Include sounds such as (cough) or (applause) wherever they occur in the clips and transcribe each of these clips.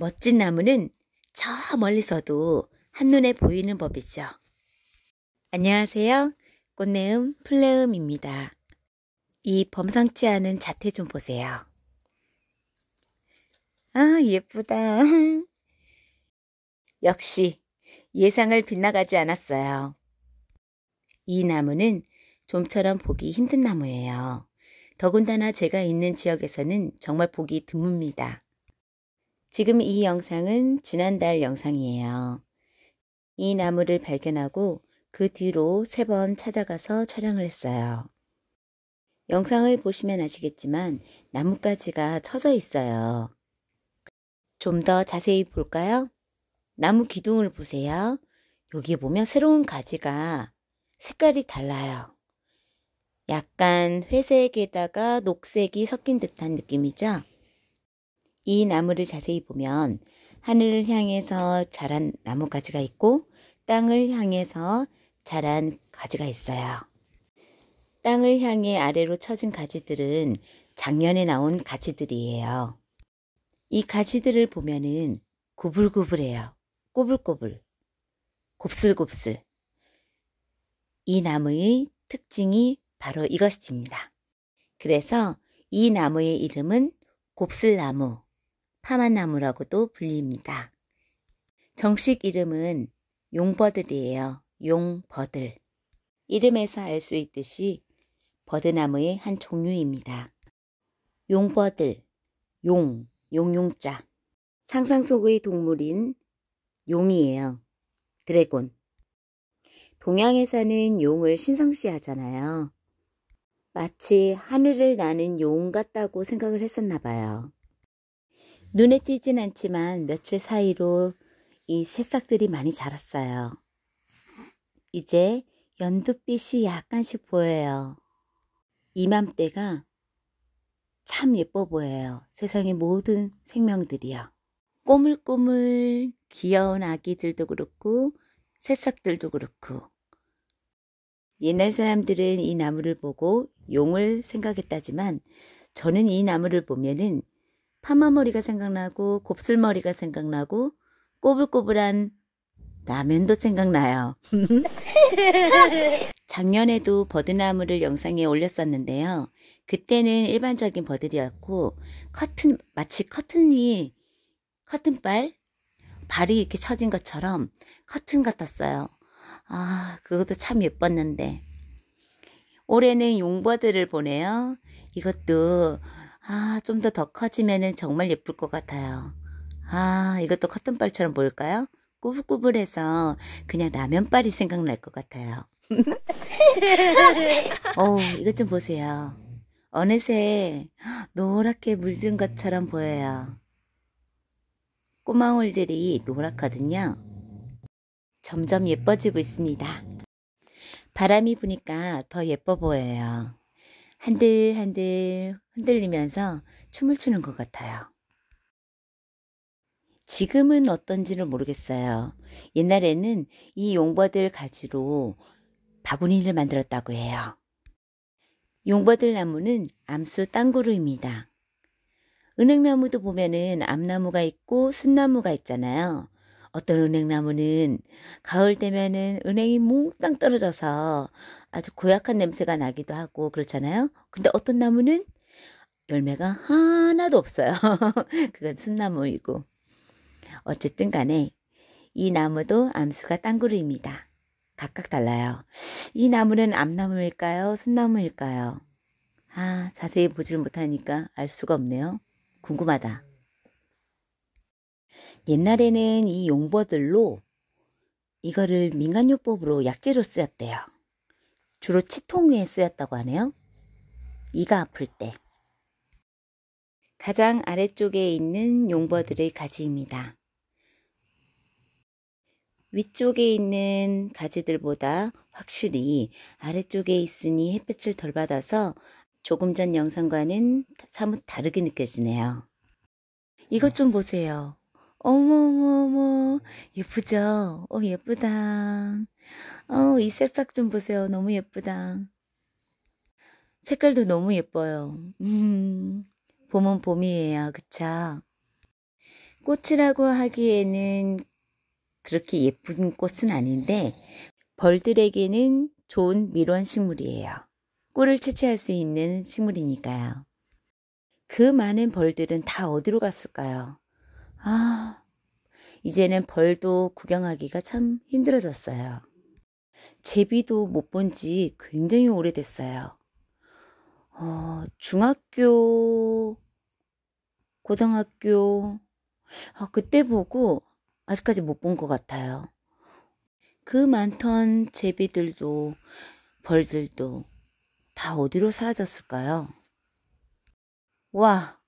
멋진 나무는 저 멀리서도 한눈에 보이는 법이죠. 안녕하세요. 꽃내음 플레음입니다. 이 범상치 않은 자태 좀 보세요. 아, 예쁘다. (laughs) 역시 예상을 빗나가지 않았어요. 이 나무는 좀처럼 보기 힘든 나무예요. 더군다나 제가 있는 지역에서는 정말 보기 드뭅니다. 지금 이 영상은 지난달 영상이에요. 이 나무를 발견하고 그 뒤로 세 번 찾아가서 촬영을 했어요. 영상을 보시면 아시겠지만 나뭇가지가 쳐져 있어요. 좀 더 자세히 볼까요? 나무 기둥을 보세요. 여기 보면 새로운 가지가 색깔이 달라요. 약간 회색에다가 녹색이 섞인 듯한 느낌이죠? 이 나무를 자세히 보면 하늘을 향해서 자란 나뭇가지가 있고 땅을 향해서 자란 가지가 있어요. 땅을 향해 아래로 처진 가지들은 작년에 나온 가지들이에요. 이 가지들을 보면은 구불구불해요. 꼬불꼬불, 곱슬곱슬. 이 나무의 특징이 바로 이것입니다. 그래서 이 나무의 이름은 곱슬나무. 파마나무라고도 불립니다. 정식 이름은 용버들이에요. 용버들. 이름에서 알 수 있듯이 버드나무의 한 종류입니다. 용버들, 용, 용용자. 상상 속의 동물인 용이에요. 드래곤. 동양에 서는 용을 신성시하잖아요. 마치 하늘을 나는 용 같다고 생각을 했었나 봐요. 눈에 띄진 않지만 며칠 사이로 이 새싹들이 많이 자랐어요. 이제 연두빛이 약간씩 보여요. 이맘때가 참 예뻐 보여요. 세상의 모든 생명들이요. 꼬물꼬물 귀여운 아기들도 그렇고 새싹들도 그렇고 옛날 사람들은 이 나무를 보고 용을 생각했다지만 저는 이 나무를 보면은 파마머리가 생각나고 곱슬머리가 생각나고 꼬불꼬불한 라면도 생각나요. (laughs) 작년에도 버드나무를 영상에 올렸었는데요. 그때는 일반적인 버들이었고 커튼 마치 커튼이 커튼발 발이 이렇게 처진 것처럼 커튼 같았어요. 아 그것도 참 예뻤는데 올해는 용버들을 보내요. 이것도 아, 좀 더 더 커지면은 정말 예쁠 것 같아요. 아, 이것도 커튼발처럼 보일까요? 꾸불꾸불해서 그냥 라면발이 생각날 것 같아요. (laughs) 어, 이것 좀 보세요. 어느새 노랗게 물든 것처럼 보여요. 꼬마홀들이 노랗거든요. 점점 예뻐지고 있습니다. 바람이 부니까 더 예뻐 보여요. 한들한들 흔들리면서 춤을 추는 것 같아요. 지금은 어떤지는 모르겠어요. 옛날에는 이 용버들 가지로 바구니를 만들었다고 해요. 용버들 나무는 암수 땅구루입니다. 은행나무도 보면은 암나무가 있고 순나무가 있잖아요. 어떤 은행나무는 가을 되면은 은행이 몽땅 떨어져서 아주 고약한 냄새가 나기도 하고 그렇잖아요. 근데 어떤 나무는 열매가 하나도 없어요. (laughs) 그건 순나무이고. 어쨌든 간에 이 나무도 암수가 땅구루입니다. 각각 달라요. 이 나무는 암나무일까요? 순나무일까요? 아, 자세히 보지를 못하니까 알 수가 없네요. 궁금하다. 옛날에는 이 용버들로 이거를 민간요법으로 약재로 쓰였대요. 주로 치통 위에 쓰였다고 하네요. 이가 아플 때. 가장 아래쪽에 있는 용버들의 가지입니다. 위쪽에 있는 가지들보다 확실히 아래쪽에 있으니 햇빛을 덜 받아서 조금 전 영상과는 사뭇 다르게 느껴지네요. 이것 네. 좀 보세요. 어머머머, 예쁘죠? 어, 예쁘다. 어, 이 새싹 좀 보세요. 너무 예쁘다. 색깔도 너무 예뻐요. 음, 봄은 봄이에요. 그쵸? 꽃이라고 하기에는 그렇게 예쁜 꽃은 아닌데, 벌들에게는 좋은 밀원 식물이에요. 꿀을 채취할 수 있는 식물이니까요. 그 많은 벌들은 다 어디로 갔을까요? 아, 이제는 벌도 구경하기가 참 힘들어졌어요. 제비도 못 본 지 굉장히 오래됐어요. 어, 중학교, 고등학교, 아, 그때 보고 아직까지 못 본 것 같아요. 그 많던 제비들도 벌들도 다 어디로 사라졌을까요? 와,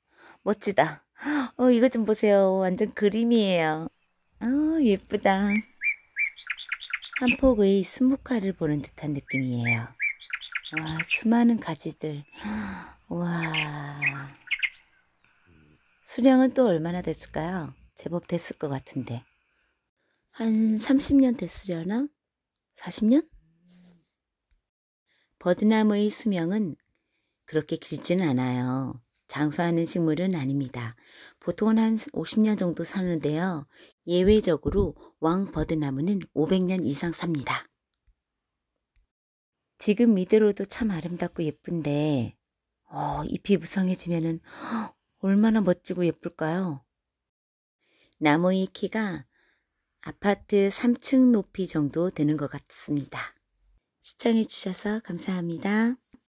멋지다. 어, 이거 좀 보세요. 완전 그림이에요. 아, 예쁘다. 한 폭의 스무카를 보는 듯한 느낌이에요. 와, 수많은 가지들. 와. 수량은 또 얼마나 됐을까요? 제법 됐을 것 같은데. 한 30년 됐으려나? 40년? 버드나무의 수명은 그렇게 길지는 않아요. 장수하는 식물은 아닙니다. 보통은 한 50년 정도 사는데요. 예외적으로 왕버드나무는 500년 이상 삽니다. 지금 이대로도 참 아름답고 예쁜데 어, 잎이 무성해지면 은 얼마나 멋지고 예쁠까요? 나무의 키가 아파트 3층 높이 정도 되는 것 같습니다. 시청해주셔서 감사합니다.